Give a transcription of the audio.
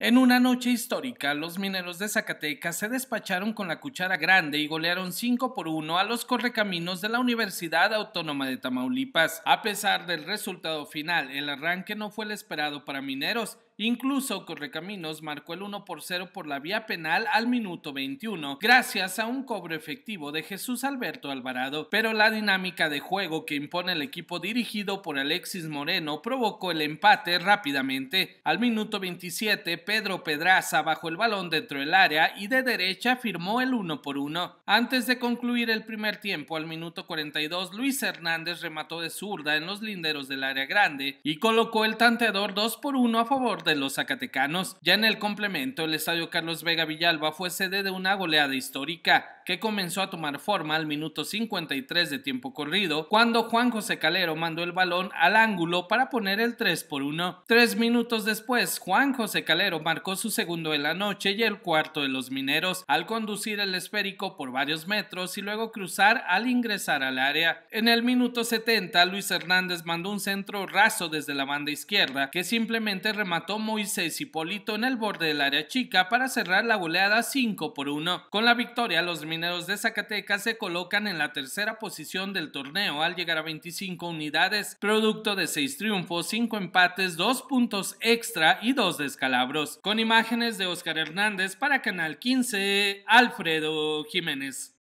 En una noche histórica, los mineros de Zacatecas se despacharon con la cuchara grande y golearon 5 por 1 a los correcaminos de la Universidad Autónoma de Tamaulipas. A pesar del resultado final, el arranque no fue el esperado para mineros, Incluso Correcaminos marcó el 1 por 0 por la vía penal al minuto 21, gracias a un cobro efectivo de Jesús Alberto Alvarado, pero la dinámica de juego que impone el equipo dirigido por Alexis Moreno provocó el empate rápidamente. Al minuto 27, Pedro Pedraza bajó el balón dentro del área y de derecha firmó el 1 por 1. Antes de concluir el primer tiempo, al minuto 42, Luis Hernández remató de zurda en los linderos del área grande y colocó el tanteador 2 por 1 a favor de los zacatecanos. Ya en el complemento, el estadio Carlos Vega Villalba fue sede de una goleada histórica que comenzó a tomar forma al minuto 53 de tiempo corrido, cuando Juan José Calero mandó el balón al ángulo para poner el 3 por 1. Tres minutos después, Juan José Calero marcó su segundo de la noche y el cuarto de los mineros, al conducir el esférico por varios metros y luego cruzar al ingresar al área. En el minuto 70, Luis Hernández mandó un centro raso desde la banda izquierda, que simplemente remató Moisés Hipólito en el borde del área chica para cerrar la goleada 5 por 1. Con la victoria, los mineros de Zacatecas se colocan en la tercera posición del torneo al llegar a 25 unidades, producto de 6 triunfos, 5 empates, 2 puntos extra y 2 descalabros. Con imágenes de Oscar Hernández para Canal 15, Alfredo Jiménez.